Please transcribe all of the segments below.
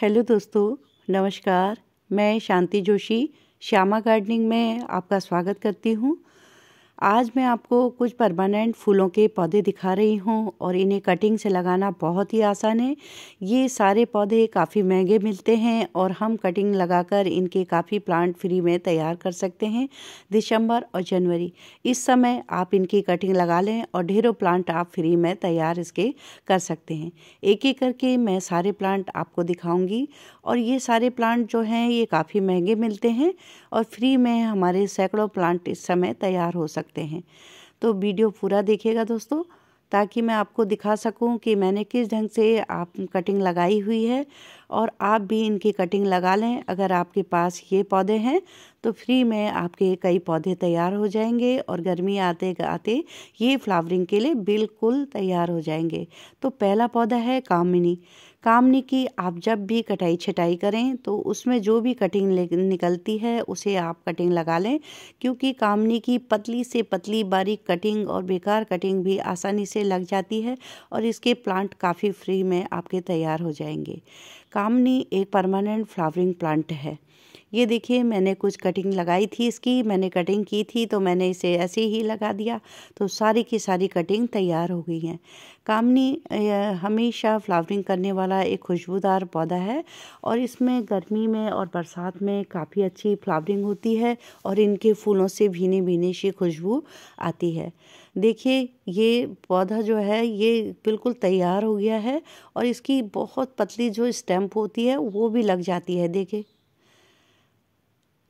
hello दोस्तों नमस्कार मैं शांति जोशी श्यामा गार्डनिंग में आपका स्वागत करती हूँ आज मैं आपको कुछ परमानेंट फूलों के पौधे दिखा रही हूँ और इन्हें कटिंग से लगाना बहुत ही आसान है ये सारे पौधे काफ़ी महंगे मिलते हैं और हम कटिंग लगाकर इनके काफ़ी प्लांट फ्री में तैयार कर सकते हैं दिसंबर और जनवरी इस समय आप इनकी कटिंग लगा लें और ढेरों प्लांट आप फ्री में तैयार इसके कर सकते हैं एक एक करके मैं सारे प्लांट आपको दिखाऊँगी और ये सारे प्लांट जो हैं ये काफ़ी महंगे मिलते हैं और फ्री में हमारे सैकड़ों प्लांट इस समय तैयार हो सकते सकते हैं तो वीडियो पूरा देखिएगा दोस्तों ताकि मैं आपको दिखा सकूं कि मैंने किस ढंग से आप कटिंग लगाई हुई है और आप भी इनकी कटिंग लगा लें अगर आपके पास ये पौधे हैं तो फ्री में आपके कई पौधे तैयार हो जाएंगे और गर्मी आते आते ये फ्लावरिंग के लिए बिल्कुल तैयार हो जाएंगे तो पहला पौधा है कामिनी कामनी की आप जब भी कटाई छटाई करें तो उसमें जो भी कटिंग निकलती है उसे आप कटिंग लगा लें क्योंकि कामनी की पतली से पतली बारीक कटिंग और बेकार कटिंग भी आसानी से लग जाती है और इसके प्लांट काफ़ी फ्री में आपके तैयार हो जाएंगे कामनी एक परमानेंट फ्लावरिंग प्लांट है ये देखिए मैंने कुछ कटिंग लगाई थी इसकी मैंने कटिंग की थी तो मैंने इसे ऐसे ही लगा दिया तो सारी की सारी कटिंग तैयार हो गई हैं कामनी हमेशा फ्लावरिंग करने वाला एक खुशबूदार पौधा है और इसमें गर्मी में और बरसात में काफ़ी अच्छी फ्लावरिंग होती है और इनके फूलों से भीनी भीनी सी खुशबू आती है देखिए ये पौधा जो है ये बिल्कुल तैयार हो गया है और इसकी बहुत पतली जो स्टैम्प होती है वो भी लग जाती है देखिए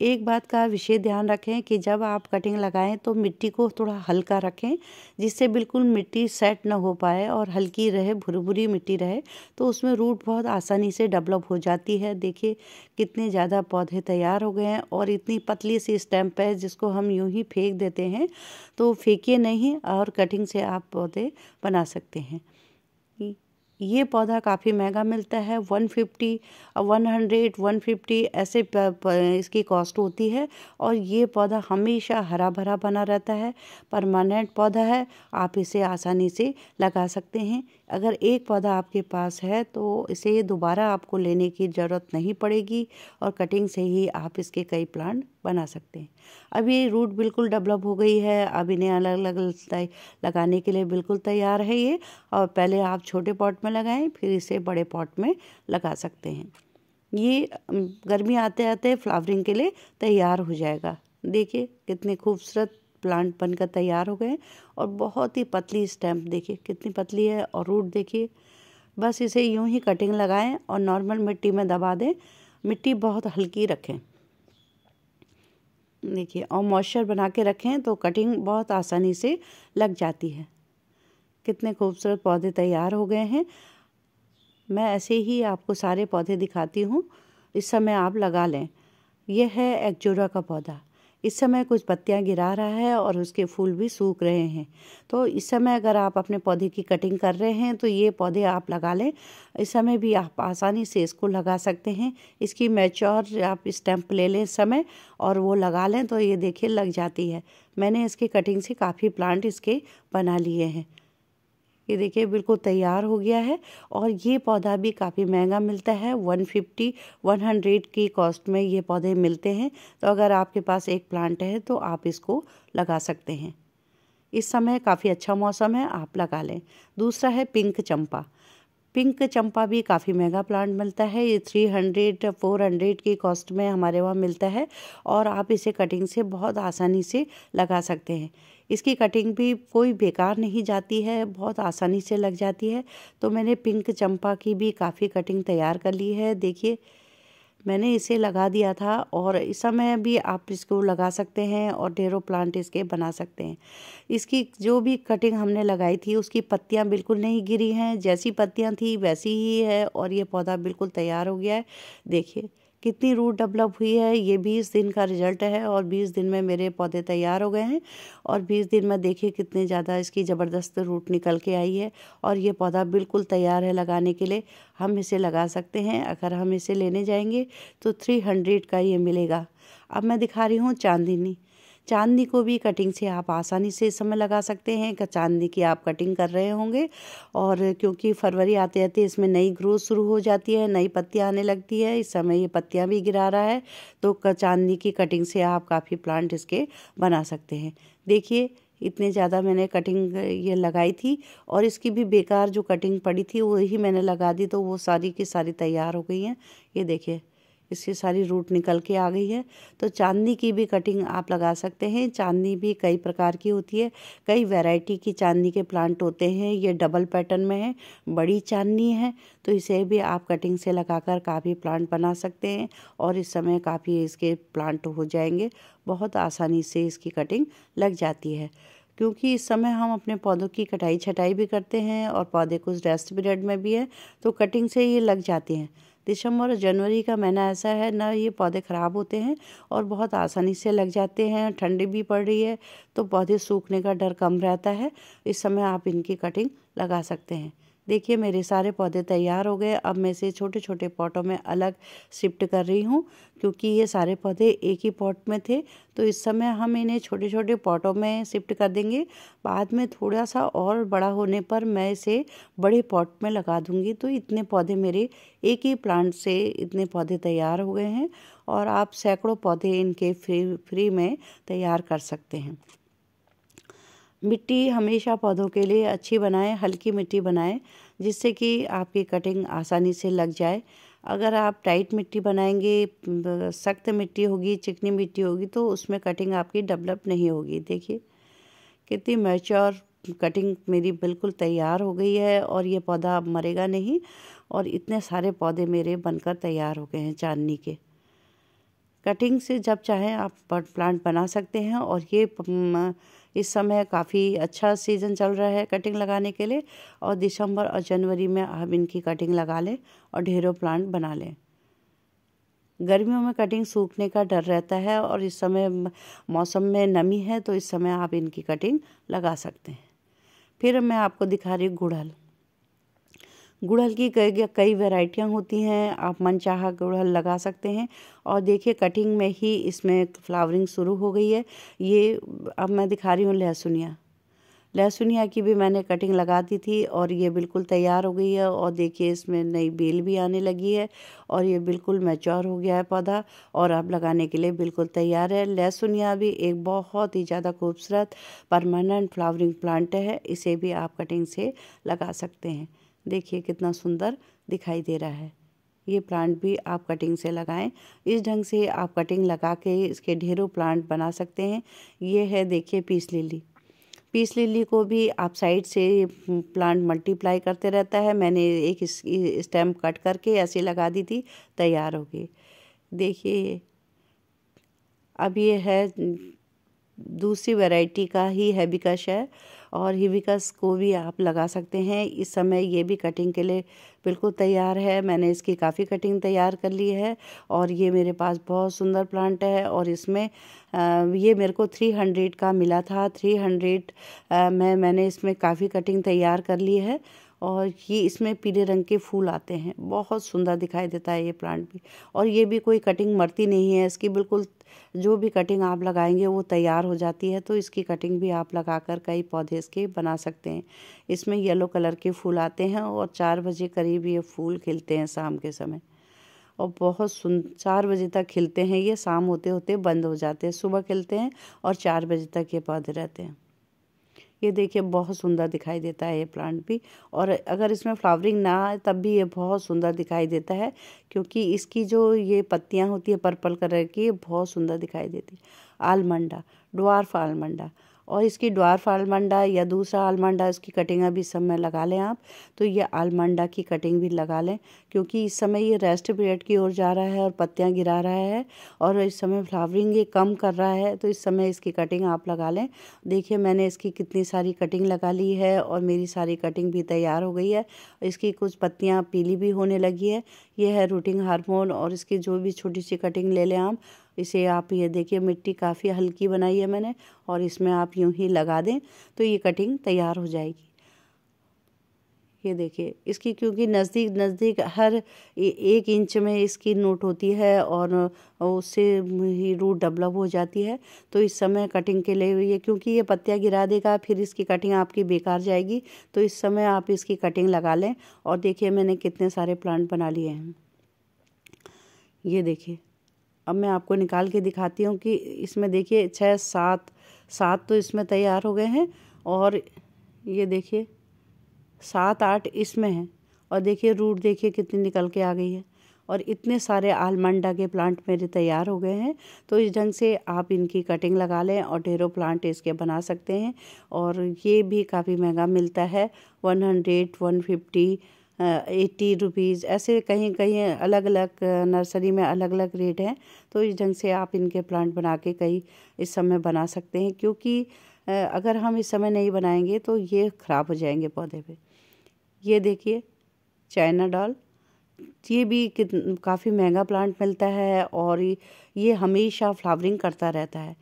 एक बात का विशेष ध्यान रखें कि जब आप कटिंग लगाएं तो मिट्टी को थोड़ा हल्का रखें जिससे बिल्कुल मिट्टी सेट ना हो पाए और हल्की रहे भुरी भुरी मिट्टी रहे तो उसमें रूट बहुत आसानी से डेवलप हो जाती है देखिए कितने ज़्यादा पौधे तैयार हो गए हैं और इतनी पतली सी स्टैम्प है जिसको हम यूँ ही फेंक देते हैं तो फेंकिए नहीं और कटिंग से आप पौधे बना सकते हैं ये पौधा काफ़ी महंगा मिलता है one fifty one hundred one fifty ऐसे प, प, इसकी कॉस्ट होती है और ये पौधा हमेशा हरा भरा बना रहता है परमानेंट पौधा है आप इसे आसानी से लगा सकते हैं अगर एक पौधा आपके पास है तो इसे दोबारा आपको लेने की ज़रूरत नहीं पड़ेगी और कटिंग से ही आप इसके कई प्लांट बना सकते हैं अब ये रूट बिल्कुल डेवलप हो गई है अब इन्हें अलग अलग लगाने के लिए बिल्कुल तैयार है ये और पहले आप छोटे पॉट में लगाएं फिर इसे बड़े पॉट में लगा सकते हैं ये गर्मी आते आते फ्लावरिंग के लिए तैयार हो जाएगा देखिए कितने खूबसूरत प्लांट बनकर तैयार हो गए और बहुत ही पतली स्टैम्प देखिए कितनी पतली है और रूट देखिए बस इसे यूं ही कटिंग लगाएं और नॉर्मल मिट्टी में दबा दें मिट्टी बहुत हल्की रखें देखिए और मॉइस्चर बना के रखें तो कटिंग बहुत आसानी से लग जाती है कितने खूबसूरत पौधे तैयार हो गए हैं मैं ऐसे ही आपको सारे पौधे दिखाती हूँ इस समय आप लगा लें यह है एक्जोरा का पौधा इस समय कुछ पत्तियाँ गिरा रहा है और उसके फूल भी सूख रहे हैं तो इस समय अगर आप अपने पौधे की कटिंग कर रहे हैं तो ये पौधे आप लगा लें इस समय भी आप आसानी से इसको लगा सकते हैं इसकी मैच्योर आप स्टैम्प ले लें समय और वो लगा लें तो ये देखिए लग जाती है मैंने इसकी कटिंग से काफ़ी प्लांट इसके बना लिए हैं ये देखिए बिल्कुल तैयार हो गया है और ये पौधा भी काफ़ी महंगा मिलता है 150 100 की कॉस्ट में ये पौधे मिलते हैं तो अगर आपके पास एक प्लांट है तो आप इसको लगा सकते हैं इस समय काफ़ी अच्छा मौसम है आप लगा लें दूसरा है पिंक चंपा पिंक चंपा भी काफ़ी महंगा प्लांट मिलता है ये थ्री हंड्रेड फोर हंड्रेड की कॉस्ट में हमारे वहाँ मिलता है और आप इसे कटिंग से बहुत आसानी से लगा सकते हैं इसकी कटिंग भी कोई बेकार नहीं जाती है बहुत आसानी से लग जाती है तो मैंने पिंक चंपा की भी काफ़ी कटिंग तैयार कर ली है देखिए मैंने इसे लगा दिया था और इस समय भी आप इसको लगा सकते हैं और ढेरों प्लांट इसके बना सकते हैं इसकी जो भी कटिंग हमने लगाई थी उसकी पत्तियां बिल्कुल नहीं गिरी हैं जैसी पत्तियां थी वैसी ही है और ये पौधा बिल्कुल तैयार हो गया है देखिए कितनी रूट डेवलप हुई है ये बीस दिन का रिजल्ट है और बीस दिन में मेरे पौधे तैयार हो गए हैं और बीस दिन में देखिए कितने ज़्यादा इसकी ज़बरदस्त रूट निकल के आई है और ये पौधा बिल्कुल तैयार है लगाने के लिए हम इसे लगा सकते हैं अगर हम इसे लेने जाएंगे तो थ्री हंड्रेड का ये मिलेगा अब मैं दिखा रही हूँ चांदनी चांदी को भी कटिंग से आप आसानी से समय लगा सकते हैं चांदी की आप कटिंग कर रहे होंगे और क्योंकि फरवरी आते आते इसमें नई ग्रोथ शुरू हो जाती है नई पत्तियाँ आने लगती है इस समय ये पत्तियाँ भी गिरा रहा है तो चांदी की कटिंग से आप काफ़ी प्लांट इसके बना सकते हैं देखिए इतने ज़्यादा मैंने कटिंग ये लगाई थी और इसकी भी बेकार जो कटिंग पड़ी थी वही मैंने लगा दी तो वो सारी की सारी तैयार हो गई हैं ये देखिए इसकी सारी रूट निकल के आ गई है तो चांदनी की भी कटिंग आप लगा सकते हैं चांदनी भी कई प्रकार की होती है कई वैरायटी की चांदनी के प्लांट होते हैं ये डबल पैटर्न में है बड़ी चांदनी है तो इसे भी आप कटिंग से लगाकर काफ़ी प्लांट बना सकते हैं और इस समय काफ़ी इसके प्लांट हो जाएंगे बहुत आसानी से इसकी कटिंग लग जाती है क्योंकि इस समय हम अपने पौधों की कटाई छटाई भी करते हैं और पौधे कुछ रेस्ट पीरियड में भी है तो कटिंग से ये लग जाते हैं दिसंबर और जनवरी का महीना ऐसा है ना ये पौधे ख़राब होते हैं और बहुत आसानी से लग जाते हैं ठंडी भी पड़ रही है तो पौधे सूखने का डर कम रहता है इस समय आप इनकी कटिंग लगा सकते हैं देखिए मेरे सारे पौधे तैयार हो गए अब मैं इसे छोटे छोटे पॉटों में अलग शिफ्ट कर रही हूँ क्योंकि ये सारे पौधे एक ही पॉट में थे तो इस समय हम इन्हें छोटे छोटे पॉटों में शिफ्ट कर देंगे बाद में थोड़ा सा और बड़ा होने पर मैं इसे बड़े पॉट में लगा दूँगी तो इतने पौधे मेरे एक ही प्लांट से इतने पौधे तैयार हो गए हैं और आप सैकड़ों पौधे इनके फ्री फ्री में तैयार कर सकते हैं मिट्टी हमेशा पौधों के लिए अच्छी बनाएं हल्की मिट्टी बनाएं जिससे कि आपकी कटिंग आसानी से लग जाए अगर आप टाइट मिट्टी बनाएंगे सख्त मिट्टी होगी चिकनी मिट्टी होगी तो उसमें कटिंग आपकी डेवलप नहीं होगी देखिए कितनी मैच्योर कटिंग मेरी बिल्कुल तैयार हो गई है और ये पौधा अब मरेगा नहीं और इतने सारे पौधे मेरे बनकर तैयार हो गए हैं चांदनी के कटिंग से जब चाहें आप प्लांट बना सकते हैं और ये इस समय काफ़ी अच्छा सीज़न चल रहा है कटिंग लगाने के लिए और दिसंबर और जनवरी में आप इनकी कटिंग लगा लें और ढेरों प्लांट बना लें गर्मियों में कटिंग सूखने का डर रहता है और इस समय मौसम में नमी है तो इस समय आप इनकी कटिंग लगा सकते हैं फिर मैं आपको दिखा रही हूँ गुड़हल गुड़हल की कई कई वेराइटियाँ होती हैं आप मनचाहा गुड़हल लगा सकते हैं और देखिए कटिंग में ही इसमें फ्लावरिंग शुरू हो गई है ये अब मैं दिखा रही हूँ लहसुनिया लहसुनिया की भी मैंने कटिंग लगा दी थी और ये बिल्कुल तैयार हो गई है और देखिए इसमें नई बेल भी आने लगी है और ये बिल्कुल मैच्योर हो गया है पौधा और अब लगाने के लिए बिल्कुल तैयार है लहसुनिया भी एक बहुत ही ज़्यादा खूबसूरत परमानेंट फ्लावरिंग प्लांट है इसे भी आप कटिंग से लगा सकते हैं देखिए कितना सुंदर दिखाई दे रहा है ये प्लांट भी आप कटिंग से लगाएं इस ढंग से आप कटिंग लगा के इसके ढेरों प्लांट बना सकते हैं ये है देखिए पीस लिली पीस लिली को भी आप साइड से प्लांट मल्टीप्लाई करते रहता है मैंने एक स्टेम कट करके ऐसे लगा दी थी तैयार हो गई देखिए अब ये है दूसरी वैरायटी का ही हैबिकश है और हिबिकस को भी आप लगा सकते हैं इस समय ये भी कटिंग के लिए बिल्कुल तैयार है मैंने इसकी काफ़ी कटिंग तैयार कर ली है और ये मेरे पास बहुत सुंदर प्लांट है और इसमें ये मेरे को थ्री हंड्रेड का मिला था थ्री हंड्रेड में मैंने इसमें काफ़ी कटिंग तैयार कर ली है और ये इसमें पीले रंग के फूल आते हैं बहुत सुंदर दिखाई देता है ये प्लांट भी और ये भी कोई कटिंग मरती नहीं है इसकी बिल्कुल जो भी कटिंग आप लगाएंगे वो तैयार हो जाती है तो इसकी कटिंग भी आप लगाकर कई पौधे इसके बना सकते हैं इसमें येलो कलर के फूल आते हैं और चार बजे करीब ये फूल खिलते हैं शाम के समय और बहुत सुन चार बजे तक खिलते हैं ये शाम होते होते बंद हो जाते हैं सुबह खिलते हैं और चार बजे तक ये पौधे रहते हैं ये देखिए बहुत सुंदर दिखाई देता है ये प्लांट भी और अगर इसमें फ्लावरिंग ना आए तब भी ये बहुत सुंदर दिखाई देता है क्योंकि इसकी जो ये पत्तियाँ होती है पर्पल कलर की ये बहुत सुंदर दिखाई देती है आलमंडा डॉर्फ आलमंडा और इसकी ड्वार्फ आलमंडा या दूसरा आलमंडा इसकी कटिंग अभी इस समय लगा लें आप तो ये आलमंडा की कटिंग भी लगा लें क्योंकि इस समय ये रेस्ट पीरियड की ओर जा रहा है और पत्तियाँ गिरा रहा है और इस समय फ्लावरिंग ये कम कर रहा है तो इस समय इसकी कटिंग आप लगा लें देखिए मैंने इसकी कितनी सारी कटिंग लगा ली है और मेरी सारी कटिंग भी तैयार हो गई है इसकी कुछ पत्तियाँ पीली भी होने लगी है ये है रूटिंग हारमोन और इसकी जो भी छोटी सी कटिंग ले लें आप इसे आप ये देखिए मिट्टी काफ़ी हल्की बनाई है मैंने और इसमें आप यूं ही लगा दें तो ये कटिंग तैयार हो जाएगी ये देखिए इसकी क्योंकि नज़दीक नज़दीक हर एक इंच में इसकी नोट होती है और उससे ही रूट डेवलप हो जाती है तो इस समय कटिंग के लिए ये क्योंकि ये पत्तियाँ गिरा देगा फिर इसकी कटिंग आपकी बेकार जाएगी तो इस समय आप इसकी कटिंग लगा लें और देखिए मैंने कितने सारे प्लांट बना लिए हैं ये देखिए अब मैं आपको निकाल के दिखाती हूँ कि इसमें देखिए छः सात सात तो इसमें तैयार हो गए हैं और ये देखिए सात आठ इसमें हैं और देखिए रूट देखिए कितनी निकल के आ गई है और इतने सारे आलमंडा के प्लांट मेरे तैयार हो गए हैं तो इस ढंग से आप इनकी कटिंग लगा लें और ढेरों प्लांट इसके बना सकते हैं और ये भी काफ़ी महंगा मिलता है one hundred one fifty eighty rupees ऐसे कहीं कहीं अलग अलग नर्सरी में अलग अलग रेट हैं तो इस ढंग से आप इनके प्लांट बना के कई इस समय बना सकते हैं क्योंकि अगर हम इस समय नहीं बनाएंगे तो ये ख़राब हो जाएंगे पौधे पे ये देखिए चाइना डॉल ये भी काफ़ी महंगा प्लांट मिलता है और ये हमेशा फ्लावरिंग करता रहता है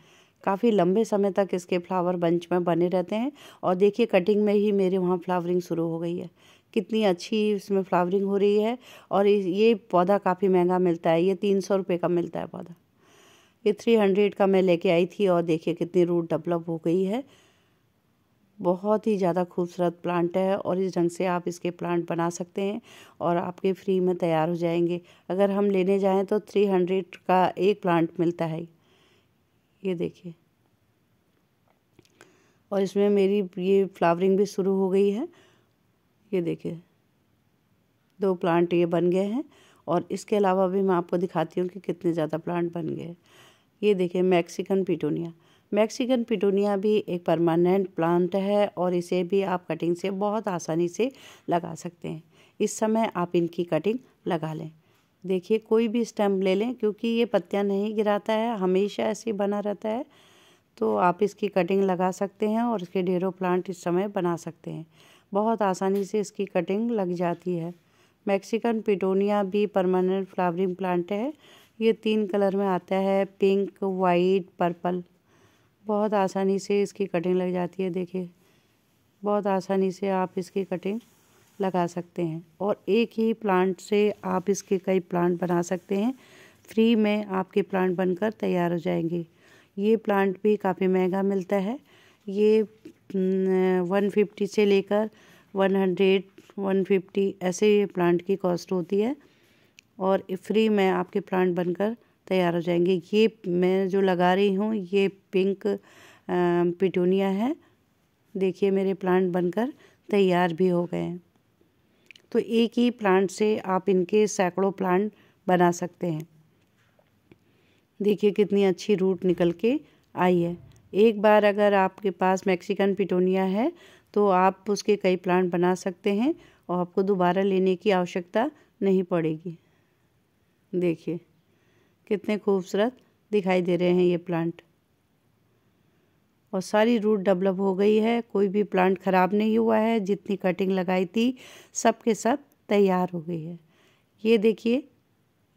काफ़ी लंबे समय तक इसके फ्लावर बंच में बने रहते हैं और देखिए कटिंग में ही मेरे वहाँ फ्लावरिंग शुरू हो गई है कितनी अच्छी इसमें फ्लावरिंग हो रही है और ये पौधा काफ़ी महंगा मिलता है ये तीन सौ रुपये का मिलता है पौधा ये थ्री हंड्रेड का मैं लेके आई थी और देखिए कितनी रूट डेवलप हो गई है बहुत ही ज़्यादा खूबसूरत प्लांट है और इस ढंग से आप इसके प्लांट बना सकते हैं और आपके फ्री में तैयार हो जाएंगे अगर हम लेने जाएँ तो थ्री हंड्रेड का एक प्लांट मिलता है ये देखिए और इसमें मेरी ये फ्लावरिंग भी शुरू हो गई है ये देखिए दो प्लांट ये बन गए हैं और इसके अलावा भी मैं आपको दिखाती हूँ कि कितने ज़्यादा प्लांट बन गए ये देखिए मैक्सिकन पिटोनिया मैक्सिकन पिटोनिया भी एक परमानेंट प्लांट है और इसे भी आप कटिंग से बहुत आसानी से लगा सकते हैं इस समय आप इनकी कटिंग लगा लें देखिए कोई भी स्टैम्प ले लें क्योंकि ये पत्तियाँ नहीं गिराता है हमेशा ऐसे बना रहता है तो आप इसकी कटिंग लगा सकते हैं और इसके ढेरों प्लांट इस समय बना सकते हैं बहुत आसानी से इसकी कटिंग लग जाती है मैक्सिकन पिटोनिया भी परमानेंट फ्लावरिंग प्लांट है ये तीन कलर में आता है पिंक वाइट पर्पल बहुत आसानी से इसकी कटिंग लग जाती है देखिए बहुत आसानी से आप इसकी कटिंग लगा सकते हैं और एक ही प्लांट से आप इसके कई प्लांट बना सकते हैं फ्री में आपके प्लांट बनकर तैयार हो जाएंगे ये प्लांट भी काफ़ी महंगा मिलता है ये वन फिफ्टी से लेकर वन हंड्रेड वन फिफ्टी ऐसे ये प्लांट की कॉस्ट होती है और फ्री में आपके प्लांट बनकर तैयार हो जाएंगे ये मैं जो लगा रही हूँ ये पिंक पिटूनिया है देखिए मेरे प्लांट बनकर तैयार भी हो गए हैं तो एक ही प्लांट से आप इनके सैकड़ों प्लांट बना सकते हैं देखिए कितनी अच्छी रूट निकल के आई है एक बार अगर आपके पास मैक्सिकन पिटोनिया है तो आप उसके कई प्लांट बना सकते हैं और आपको दोबारा लेने की आवश्यकता नहीं पड़ेगी देखिए कितने खूबसूरत दिखाई दे रहे हैं ये प्लांट और सारी रूट डेवलप हो गई है कोई भी प्लांट ख़राब नहीं हुआ है जितनी कटिंग लगाई थी सब के सब तैयार हो गई है ये देखिए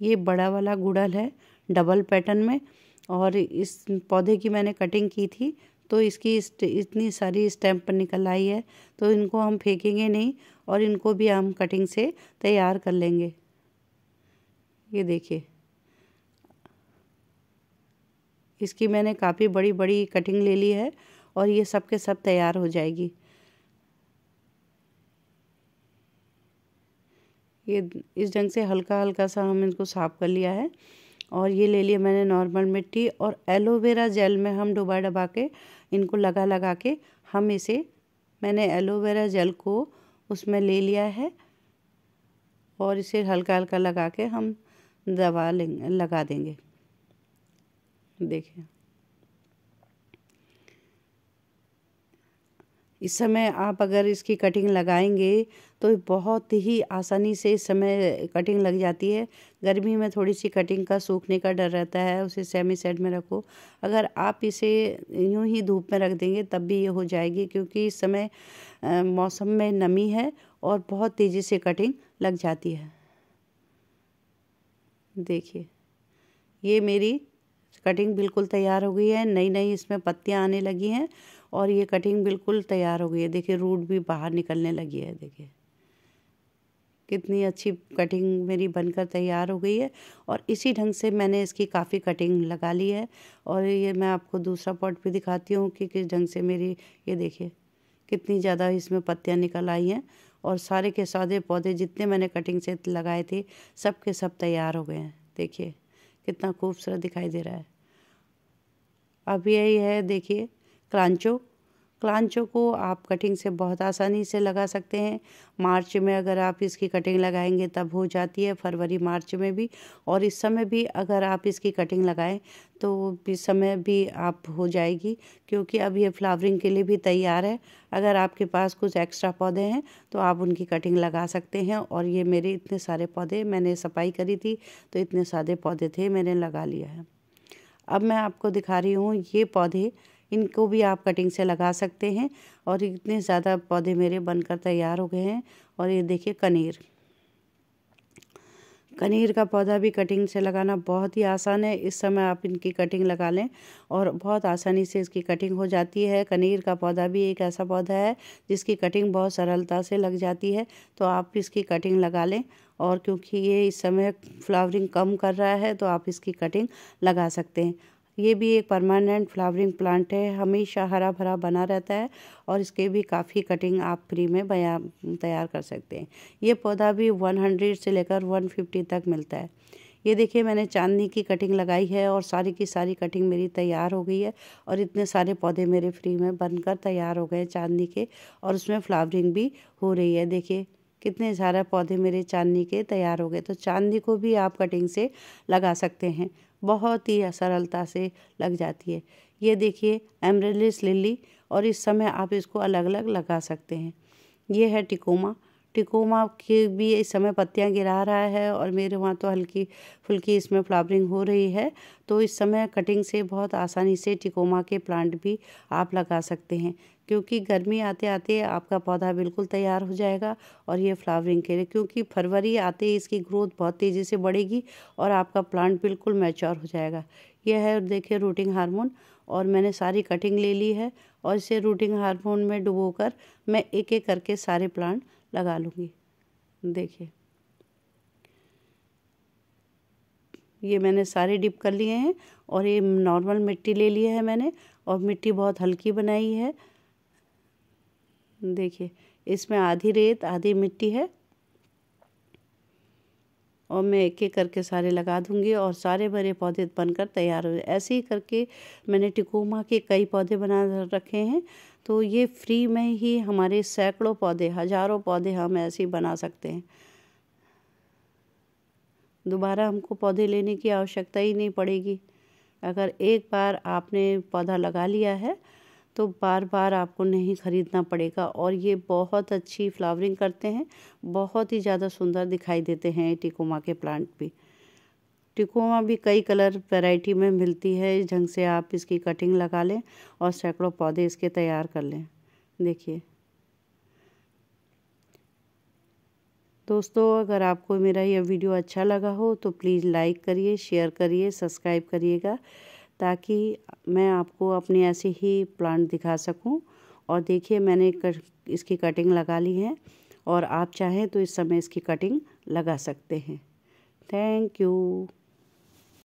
ये बड़ा वाला गुड़ल है डबल पैटर्न में और इस पौधे की मैंने कटिंग की थी तो इसकी इतनी सारी स्टैम्प निकल आई है तो इनको हम फेंकेंगे नहीं और इनको भी हम कटिंग से तैयार कर लेंगे ये देखिए इसकी मैंने काफ़ी बड़ी बड़ी कटिंग ले ली है और ये सब के सब तैयार हो जाएगी ये इस ढंग से हल्का हल्का सा हम इनको साफ़ कर लिया है और ये ले लिया मैंने नॉर्मल मिट्टी और एलोवेरा जेल में हम डुबा डुबा के इनको लगा लगा के हम इसे मैंने एलोवेरा जेल को उसमें ले लिया है और इसे हल्का हल्का लगा के हम दवा लेंगे लगा देंगे देखिए इस समय आप अगर इसकी कटिंग लगाएंगे तो बहुत ही आसानी से इस समय कटिंग लग जाती है गर्मी में थोड़ी सी कटिंग का सूखने का डर रहता है उसे सेमी सेट में रखो अगर आप इसे यूं ही धूप में रख देंगे तब भी ये हो जाएगी क्योंकि इस समय मौसम में नमी है और बहुत तेज़ी से कटिंग लग जाती है देखिए ये मेरी कटिंग बिल्कुल तैयार हो गई है नई नई इसमें पत्तियाँ आने लगी हैं और ये कटिंग बिल्कुल तैयार हो गई है देखिए रूट भी बाहर निकलने लगी है देखिए कितनी अच्छी कटिंग मेरी बनकर तैयार हो गई है और इसी ढंग से मैंने इसकी काफ़ी कटिंग लगा ली है और ये मैं आपको दूसरा पॉट भी दिखाती हूँ कि किस ढंग से मेरी ये देखिए कितनी ज़्यादा इसमें पत्तियाँ निकल आई हैं और सारे के सारे पौधे जितने मैंने कटिंग से लगाए थे सब के सब तैयार हो गए हैं देखिए कितना खूबसूरत दिखाई दे रहा है अब यही है देखिए क्लांचो क्लांचो को आप कटिंग से बहुत आसानी से लगा सकते हैं मार्च में अगर आप इसकी कटिंग लगाएंगे तब हो जाती है फरवरी मार्च में भी और इस समय भी अगर आप इसकी कटिंग लगाएं तो इस समय भी आप हो जाएगी क्योंकि अब ये फ्लावरिंग के लिए भी तैयार है अगर आपके पास कुछ एक्स्ट्रा पौधे हैं तो आप उनकी कटिंग लगा सकते हैं और ये मेरे इतने सारे पौधे मैंने सफाई करी थी तो इतने सारे पौधे थे मैंने लगा लिया है अब मैं आपको दिखा रही हूँ ये पौधे इनको भी आप कटिंग से लगा सकते हैं और इतने ज़्यादा पौधे मेरे बनकर तैयार हो गए हैं और ये देखिए कनेर कनेर का पौधा भी कटिंग से लगाना बहुत ही आसान है इस समय आप इनकी कटिंग लगा लें और बहुत आसानी से इसकी कटिंग हो जाती है कनेर का पौधा भी एक ऐसा पौधा है जिसकी कटिंग बहुत सरलता से लग जाती है तो आप इसकी कटिंग लगा लें और क्योंकि ये इस समय फ्लावरिंग कम कर रहा है तो आप इसकी कटिंग लगा सकते हैं ये भी एक परमानेंट फ्लावरिंग प्लांट है हमेशा हरा भरा बना रहता है और इसके भी काफ़ी कटिंग आप फ्री में बया तैयार कर सकते हैं ये पौधा भी 100 से लेकर 150 तक मिलता है ये देखिए मैंने चांदनी की कटिंग लगाई है और सारी की सारी कटिंग मेरी तैयार हो गई है और इतने सारे पौधे मेरे फ्री में बनकर तैयार हो गए चांदनी के और उसमें फ्लावरिंग भी हो रही है देखिए कितने सारा पौधे मेरे चांदनी के तैयार हो गए तो चांदनी को भी आप कटिंग से लगा सकते हैं बहुत ही सरलता से लग जाती है ये देखिए एमरेलिस लिली और इस समय आप इसको अलग अलग लगा सकते हैं ये है टिकोमा टिकोमा के भी इस समय पत्तियां गिरा रहा है और मेरे वहाँ तो हल्की फुल्की इसमें फ्लावरिंग हो रही है तो इस समय कटिंग से बहुत आसानी से टिकोमा के प्लांट भी आप लगा सकते हैं क्योंकि गर्मी आते आते आपका पौधा बिल्कुल तैयार हो जाएगा और ये फ्लावरिंग के लिए क्योंकि फरवरी आते ही इसकी ग्रोथ बहुत तेज़ी से बढ़ेगी और आपका प्लांट बिल्कुल मैच्योर हो जाएगा यह है देखिए रूटिंग हार्मोन और मैंने सारी कटिंग ले ली है और इसे रूटिंग हार्मोन में डुबोकर मैं एक एक करके सारे प्लांट लगा लूँगी देखिए ये मैंने सारे डिप कर लिए हैं और ये नॉर्मल मिट्टी ले लिया है मैंने और मिट्टी बहुत हल्की बनाई है देखिए इसमें आधी रेत आधी मिट्टी है और मैं एक एक करके सारे लगा दूंगी और सारे भरे पौधे बनकर तैयार हो जाए ऐसे ही करके मैंने टिकोमा के कई पौधे बना रखे हैं तो ये फ्री में ही हमारे सैकड़ों पौधे हज़ारों पौधे हम ऐसे ही बना सकते हैं दोबारा हमको पौधे लेने की आवश्यकता ही नहीं पड़ेगी अगर एक बार आपने पौधा लगा लिया है तो बार बार आपको नहीं ख़रीदना पड़ेगा और ये बहुत अच्छी फ्लावरिंग करते हैं बहुत ही ज़्यादा सुंदर दिखाई देते हैं टिकोमा के प्लांट भी टिकोमा भी कई कलर वैरायटी में मिलती है इस ढंग से आप इसकी कटिंग लगा लें और सैकड़ों पौधे इसके तैयार कर लें देखिए दोस्तों अगर आपको मेरा यह वीडियो अच्छा लगा हो तो प्लीज़ लाइक करिए शेयर करिए सब्सक्राइब करिएगा ताकि मैं आपको अपने ऐसे ही प्लांट दिखा सकूं और देखिए मैंने कर, इसकी कटिंग लगा ली है और आप चाहें तो इस समय इसकी कटिंग लगा सकते हैं थैंक यू